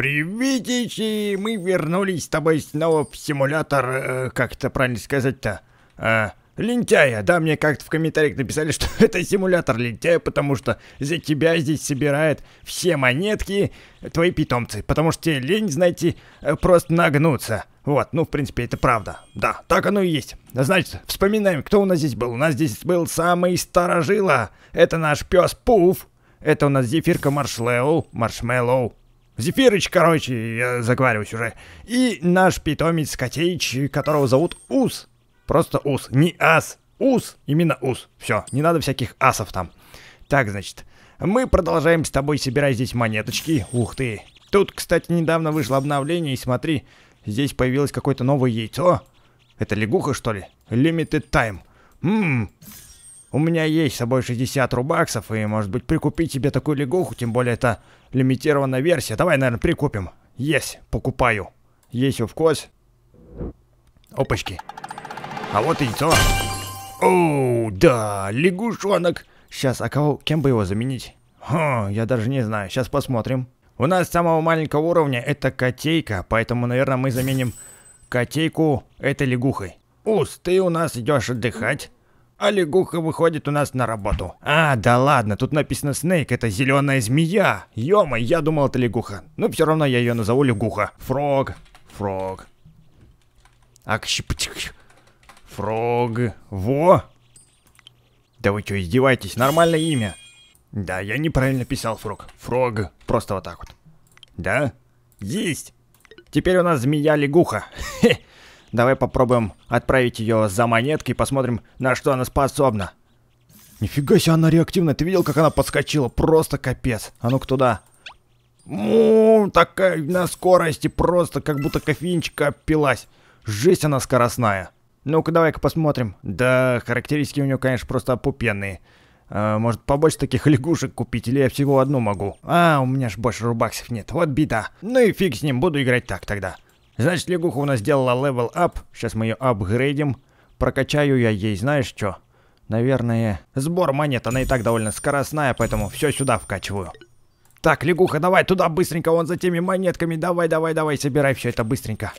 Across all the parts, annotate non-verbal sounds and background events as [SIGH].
«Приветичи! Мы вернулись с тобой снова в симулятор, э, как это правильно сказать-то, э, лентяя. Да, мне как-то в комментариях написали, [LAUGHS] что это симулятор лентяя, потому что за тебя здесь собирают все монетки твои питомцы, потому что тебе лень, знаете, э, просто нагнуться. Вот, ну, в принципе, это правда. Да, так оно и есть. Значит, вспоминаем, кто у нас здесь был. У нас здесь был самый старожила. Это наш пес Пуф. Это у нас зефирка Маршмеллоу. Маршмеллоу. Зефирыч, короче, я заговариваюсь уже. И наш питомец Котеич, которого зовут Ус. Просто Ус, не Ас. Ус, именно Ус. Все, не надо всяких асов там. Так, значит, мы продолжаем с тобой собирать здесь монеточки. Ух ты. Тут, кстати, недавно вышло обновление, и смотри, здесь появилось какое-то новое яйцо. Это лягуха, что ли? Limited time. Ммм, у меня есть с собой 60 рубаксов, и, может быть, прикупить тебе такую лягуху, тем более это лимитированная версия. Давай, наверное, прикупим. Есть, покупаю. Есть вкус. Опачки. А вот и яйцо. Оу, да, лягушонок. Сейчас, а кого, кем бы его заменить? Хм, я даже не знаю, сейчас посмотрим. У нас самого маленького уровня это котейка, поэтому, наверное, мы заменим котейку этой лягухой. Ус, ты у нас идешь отдыхать. А лягуха выходит у нас на работу. А, да ладно, тут написано Снейк, это зеленая змея. Ё-моё, я думал это лягуха. Но ну, все равно я ее назову лягуха. Фрог, фрог. Акщипчих. Фрог. Во. Да вы что, издеваетесь? Нормальное имя. Да, я неправильно писал фрог. Фрог. Просто вот так вот. Да? Есть. Теперь у нас змея-лягуха. Хе. Давай попробуем отправить ее за монетки и посмотрим, на что она способна. Нифига себе, она реактивная. Ты видел, как она подскочила? Просто капец. А ну-ка туда. Му, такая на скорости, просто как будто кофеинчика пилась. Жесть она скоростная. Ну-ка, давай-ка посмотрим. Да, характеристики у нее, конечно, просто опупенные. А, может, побольше таких лягушек купить, или я всего одну могу? А, у меня ж больше рубаксов нет, вот беда. Ну и фиг с ним, буду играть так тогда. Значит, лягуха у нас сделала левел ап. Сейчас мы ее апгрейдим. Прокачаю я ей, знаешь что? Наверное, сбор монет. Она и так довольно скоростная, поэтому все сюда вкачиваю. Так, лягуха, давай туда быстренько, вон за теми монетками. Давай, давай, давай, собирай все это быстренько.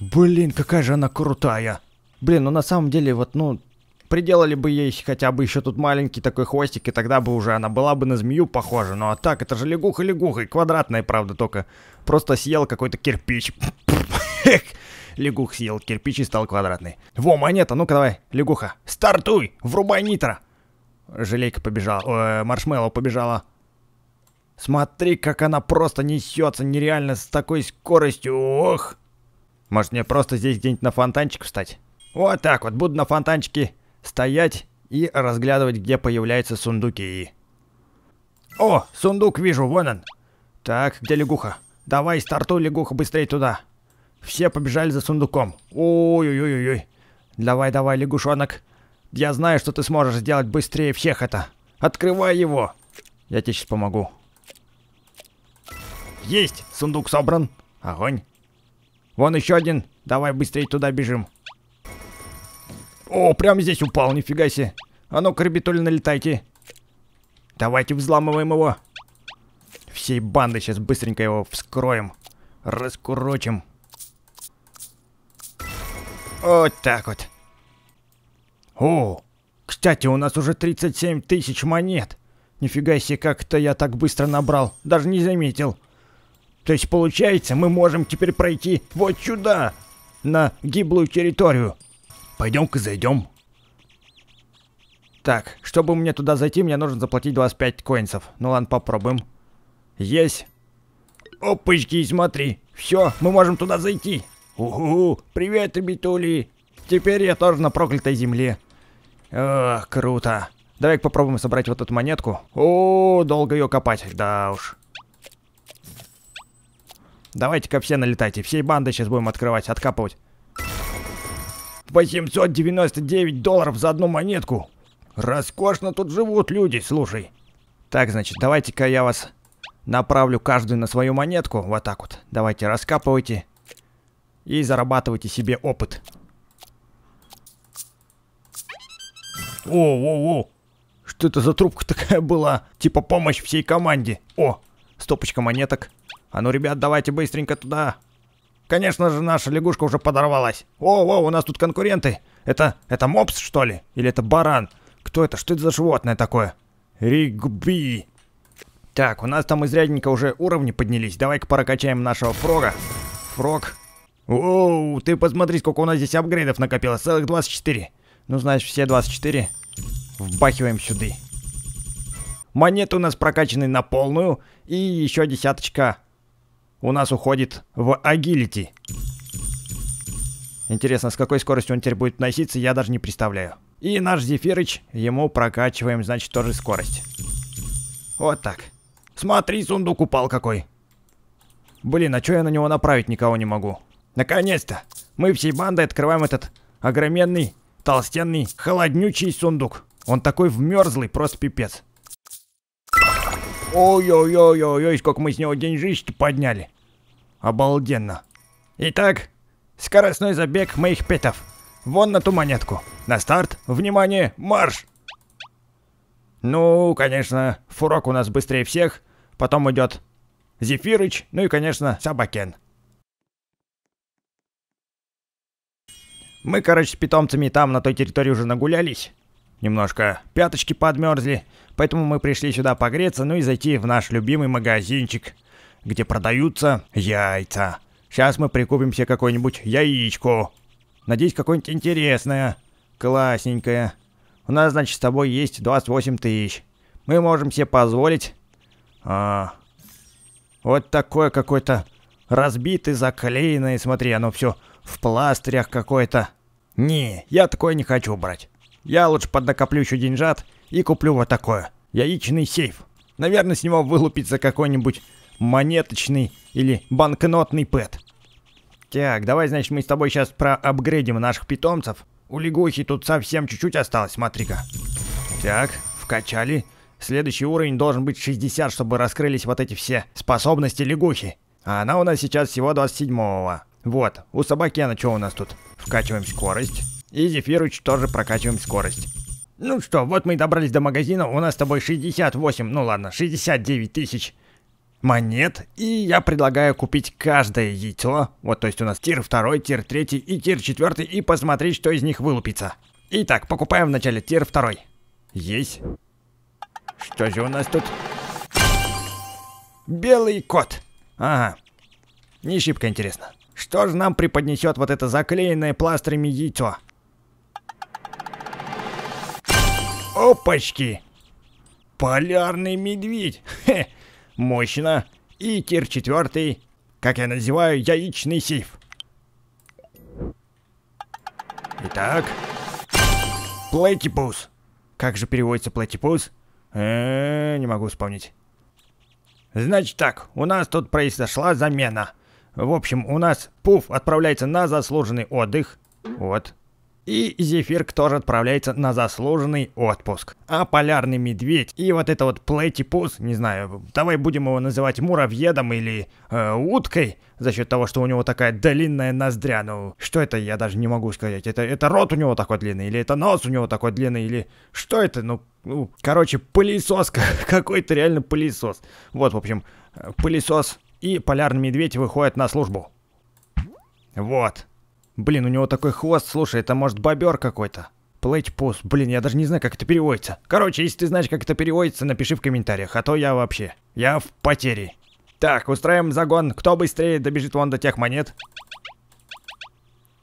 Блин, какая же она крутая. Блин, ну на самом деле, вот, ну, Приделали бы ей хотя бы еще тут маленький такой хвостик, и тогда бы уже она была бы на змею похожа. Ну а так, это же лягуха-лягуха, и квадратная, правда, только. Просто съел какой-то кирпич. [LAUGHS] Лягух съел кирпич и стал квадратный. Во, монета, ну-ка давай, лягуха, стартуй, врубай нитро. Желейка побежала, э, маршмеллоу побежала. Смотри, как она просто несется нереально с такой скоростью, ох. Может мне просто здесь где-нибудь на фонтанчик встать? Вот так вот, буду на фонтанчике стоять и разглядывать, где появляются сундуки. О, сундук вижу, вон он. Так, где лягуха? Давай, стартуй, лягуха, быстрее туда. Все побежали за сундуком. Ой-ой-ой-ой. Давай, давай, лягушонок. Я знаю, что ты сможешь сделать быстрее всех это. Открывай его. Я тебе сейчас помогу. Есть! Сундук собран. Огонь. Вон еще один. Давай быстрее туда бежим. О, прямо здесь упал, нифига себе. А ну-ка, ребятули, налетайте. Давайте взламываем его. Всей банды сейчас быстренько его вскроем. Раскурочим. Вот так вот. О, кстати, у нас уже 37 тысяч монет. Нифига себе, как-то я так быстро набрал. Даже не заметил. То есть, получается, мы можем теперь пройти вот сюда, на гиблую территорию. Пойдем-ка зайдем. Так, чтобы мне туда зайти, мне нужно заплатить 25 коинсов. Ну ладно, попробуем. Есть. Опачки, смотри. Все, мы можем туда зайти. Угу, привет, ребятули. Теперь я тоже на проклятой земле. Ох, круто. Давай попробуем собрать вот эту монетку. О, долго ее копать, да уж. Давайте-ка все налетайте, всей банды сейчас будем открывать, откапывать. 899 долларов за одну монетку. Роскошно тут живут люди, слушай. Так, значит, давайте-ка я вас направлю каждую на свою монетку. Вот так вот. Давайте, раскапывайте. И зарабатывайте себе опыт. О-о-о! Что это за трубка такая была? Типа помощь всей команде. О, стопочка монеток. А ну, ребят, давайте быстренько туда. Конечно же, наша лягушка уже подорвалась. О-о, у нас тут конкуренты. Это, это мопс, что ли? Или это баран? Кто это? Что это за животное такое? Ригби. Так, у нас там изрядненько уже уровни поднялись. Давай-ка прокачаем нашего фрога. Фрог. Оу, ты посмотри, сколько у нас здесь апгрейдов накопилось. Целых 24. Ну, знаешь, все 24 вбахиваем сюда. Монеты у нас прокачаны на полную. И еще десяточка у нас уходит в агилити. Интересно, с какой скоростью он теперь будет носиться, я даже не представляю. И наш Зефирыч, ему прокачиваем, значит, тоже скорость. Вот так. Смотри, сундук упал какой. Блин, а чё я на него направить никого не могу? Наконец-то! Мы всей бандой открываем этот огроменный, толстенный, холоднючий сундук. Он такой вмерзлый, просто пипец. Ой-ой-ой-ой-ой, сколько мы с него деньжищ подняли. Обалденно. Итак, скоростной забег моих петов. Вон на ту монетку. На старт, внимание, марш! Ну, конечно, Фурок у нас быстрее всех. Потом идет Зефирыч, ну и, конечно, Собакен. Мы, короче, с питомцами там на той территории уже нагулялись. Немножко пяточки подмерзли, поэтому мы пришли сюда погреться, ну и зайти в наш любимый магазинчик, где продаются яйца. Сейчас мы прикупим себе какое-нибудь яичко. Надеюсь, какое-нибудь интересное, классненькое. У нас, значит, с тобой есть 28 тысяч. Мы можем себе позволить... А, вот такое какое-то разбитое, заклеенное. Смотри, оно все в пластырях какое-то. Не, я такое не хочу брать. Я лучше поднакоплю еще деньжат и куплю вот такое. Яичный сейф. Наверное, с него вылупится какой-нибудь монеточный или банкнотный пэт. Так, давай, значит, мы с тобой сейчас проапгрейдим наших питомцев. У лягухи тут совсем чуть-чуть осталось, смотри-ка. Так, вкачали. Следующий уровень должен быть 60, чтобы раскрылись вот эти все способности лягухи. А она у нас сейчас всего 27-го. Вот, у собаки она что у нас тут? Вкачиваем скорость. И Зефирыч тоже прокачиваем скорость. Ну что, вот мы и добрались до магазина, у нас с тобой 68, ну ладно, 69 тысяч монет, и я предлагаю купить каждое яйцо, вот то есть у нас тир второй, тир третий и тир четвертый и посмотреть, что из них вылупится. Итак, покупаем вначале тир второй. Есть. Что же у нас тут? Белый кот. Ага. Не шибко интересно. Что же нам преподнесет вот это заклеенное пластырями яйцо? Опачки! Полярный медведь! Хе! Мощно! И тир четвертый, как я называю, яичный сейф. Итак, платипус. Как же переводится платипус? Э не могу вспомнить. Значит так, у нас тут произошла замена. В общем, у нас Пуф отправляется на заслуженный отдых. Вот. И Зефирк тоже отправляется на заслуженный отпуск. А Полярный Медведь и вот это вот Плейтипус, не знаю, давай будем его называть муравьедом или э, уткой, за счет того, что у него такая длинная ноздря, ну, что это, я даже не могу сказать, это, это рот у него такой длинный, или это нос у него такой длинный, или что это, ну, ну короче, пылесос, [LAUGHS] какой-то реально пылесос. Вот, в общем, э, пылесос и Полярный Медведь выходят на службу. Вот. Блин, у него такой хвост, слушай, это может бобер какой-то. Плейтпус, блин, я даже не знаю, как это переводится. Короче, если ты знаешь, как это переводится, напиши в комментариях, а то я вообще... Я в потере. Так, устраиваем загон. Кто быстрее добежит вон до тех монет?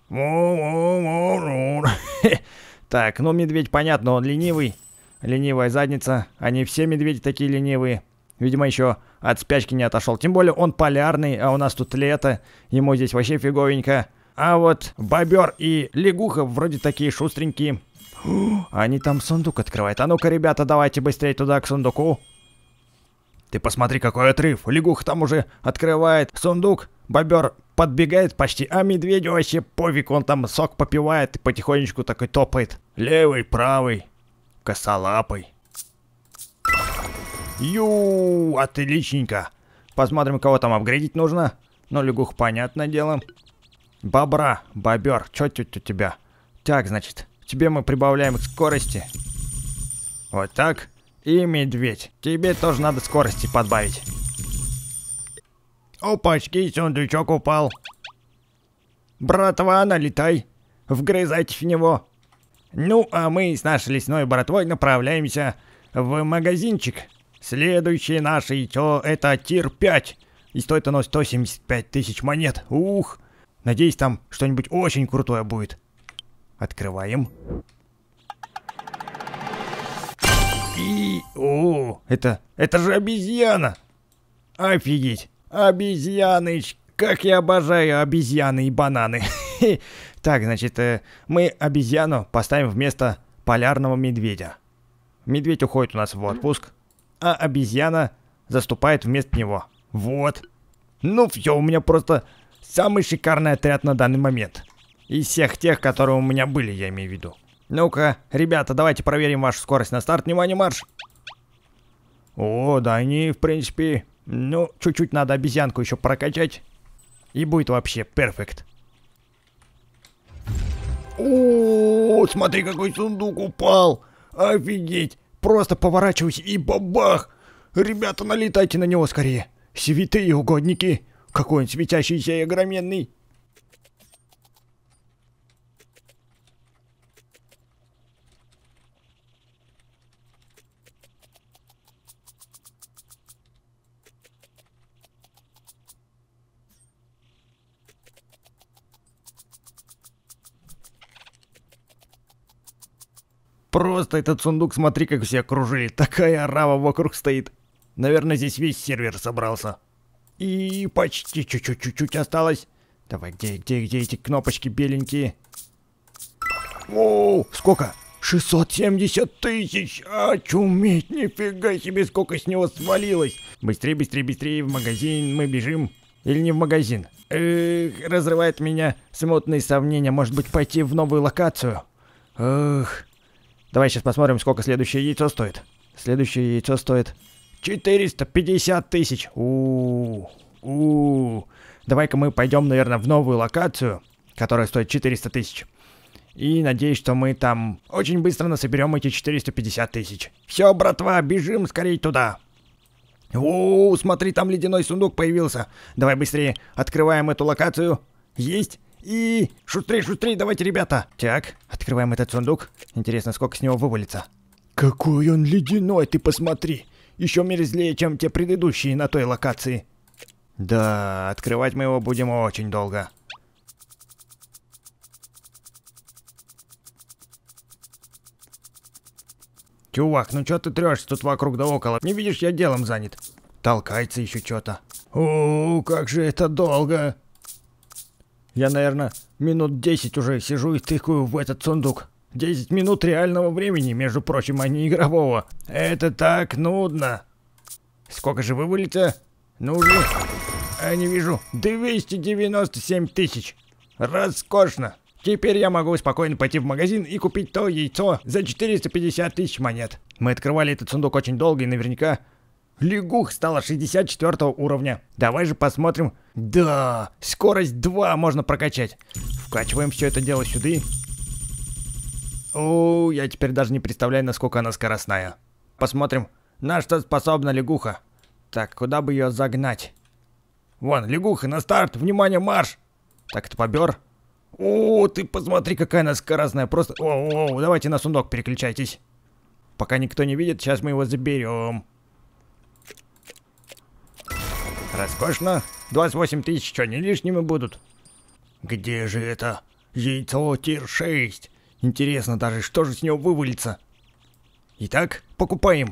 [LAUGHS] Так, ну медведь понятно, он ленивый. Ленивая задница. Они все медведи такие ленивые. Видимо, еще от спячки не отошел. Тем более он полярный, а у нас тут лето. Ему здесь вообще фиговенько. А вот бобер и лягуха вроде такие шустренькие. А они там сундук открывают. А ну-ка, ребята, давайте быстрее туда, к сундуку. Ты посмотри, какой отрыв. Лягуха там уже открывает сундук. Бобер подбегает почти, а медведь вообще пофиг, он там сок попивает и потихонечку такой топает. Левый, правый, косолапый. Ю, отличненько. Посмотрим, кого там апгрейдить нужно. Но ну, лягух, понятное дело. Бобра, бобер, чё тут у тебя? Так, значит, тебе мы прибавляем к скорости. Вот так. И медведь. Тебе тоже надо скорости подбавить. Опачки, сундучок упал. Братва, налетай. Вгрызайтесь в него. Ну, а мы с нашей лесной братвой направляемся в магазинчик. Следующий наш и чё, это тир 5. И стоит оно 175 тысяч монет. Ух! Надеюсь, там что-нибудь очень крутое будет. Открываем. И... О, это... Это же обезьяна! Офигеть! Обезьяныч! Как я обожаю обезьяны и бананы! Так, значит, э, мы обезьяну поставим вместо полярного медведя. Медведь уходит у нас в отпуск, а обезьяна заступает вместо него. Вот. Ну все, у меня просто Самый шикарный отряд на данный момент. Из всех тех, которые у меня были, я имею в виду. Ну-ка, ребята, давайте проверим вашу скорость на старт. Внимание, марш! О, да они, в принципе... Ну, чуть-чуть надо обезьянку еще прокачать. И будет вообще перфект. О, смотри, какой сундук упал! Офигеть! Просто поворачивайся и бабах! Ребята, налетайте на него скорее! Святые угодники! Какой он светящийся и огроменный! Просто этот сундук, смотри, как все окружили. Такая рава вокруг стоит. Наверное, здесь весь сервер собрался. И почти чуть-чуть чуть-чуть осталось. Давай, где, где, где эти кнопочки беленькие? Воу, сколько? 670 тысяч! Очуметь, нифига себе, сколько с него свалилось! Быстрее, быстрее, быстрее, в магазин мы бежим. Или не в магазин? Эх, разрывает меня смутные сомнения, может быть пойти в новую локацию? Эх. Давай сейчас посмотрим, сколько следующее яйцо стоит. Следующее яйцо стоит 450 тысяч. У, -у, -у. Давай-ка мы пойдем, наверное, в новую локацию, которая стоит 400 тысяч. И надеюсь, что мы там очень быстро насоберем эти 450 тысяч. Все, братва, бежим скорее туда. О, смотри, там ледяной сундук появился. Давай быстрее открываем эту локацию. Есть. И шустрей, шустрей, давайте, ребята. Так, открываем этот сундук. Интересно, сколько с него вывалится. Какой он ледяной, ты посмотри еще мерзлее, чем те предыдущие на той локации. Да, открывать мы его будем очень долго. Чувак, ну чё ты трёшь тут вокруг да около? Не видишь, я делом занят. Толкается еще что-то. О, как же это долго. Я, наверное, минут десять уже сижу и тыкаю в этот сундук. 10 минут реального времени, между прочим, а не игрового. Это так нудно. Сколько же вывалится? Ну же. А не вижу. 297 тысяч. Роскошно. Теперь я могу спокойно пойти в магазин и купить то яйцо за 450 тысяч монет. Мы открывали этот сундук очень долго и наверняка... Лягух стала 64 уровня. Давай же посмотрим. Да, скорость 2 можно прокачать. Вкачиваем все это дело сюда. О, я теперь даже не представляю, насколько она скоростная. Посмотрим, на что способна лягуха. Так, куда бы ее загнать? Вон, лягуха, на старт! Внимание, марш! Так, это побер. О, ты посмотри, какая она скоростная. Просто... О, о, о, давайте на сундук переключайтесь. Пока никто не видит, сейчас мы его заберем. Роскошно. 28 тысяч, что, не лишними будут? Где же это яйцо тир 6? Интересно даже, что же с него вывалится. Итак, покупаем.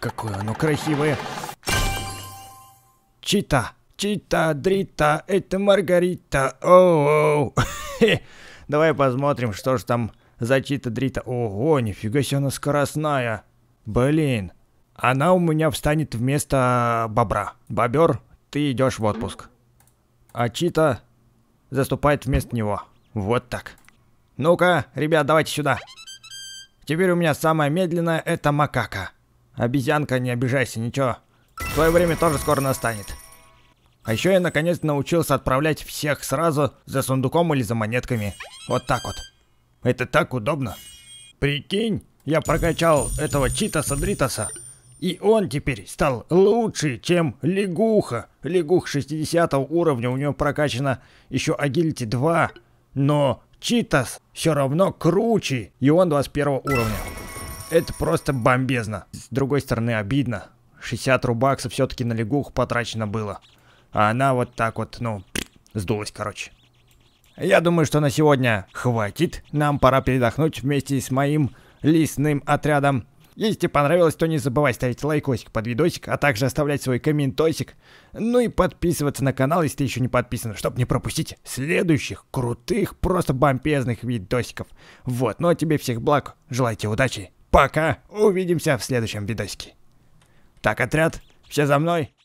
Какое оно красивое. Чита, чита, дрита, это Маргарита. Оу, -оу. Давай посмотрим, что же там за чита, дрита. Ого, нифига себе она скоростная. Блин, она у меня встанет вместо бобра. Бобер, ты идешь в отпуск. А чита заступает вместо него. Вот так. Ну-ка, ребят, давайте сюда. Теперь у меня самая медленная это макака. Обезьянка, не обижайся, ничего. Твое время тоже скоро настанет. А еще я наконец научился отправлять всех сразу за сундуком или за монетками. Вот так вот. Это так удобно. Прикинь, я прокачал этого Читаса Дритаса. И он теперь стал лучше, чем Лягуха. Лягух 60 уровня, у него прокачано еще Агилити 2. Но Читас все равно круче, и он 21 уровня. Это просто бомбезно. С другой стороны, обидно. 60 рубаксов все-таки на лягух потрачено было. А она вот так вот, ну, сдулась, короче. Я думаю, что на сегодня хватит. Нам пора передохнуть вместе с моим лесным отрядом. Если понравилось, то не забывай ставить лайкосик под видосик, а также оставлять свой комментосик. Ну и подписываться на канал, если ты еще не подписан, чтобы не пропустить следующих крутых, просто бомбезных видосиков. Вот, ну а тебе всех благ, желайте удачи, пока, увидимся в следующем видосике. Так, отряд, все за мной.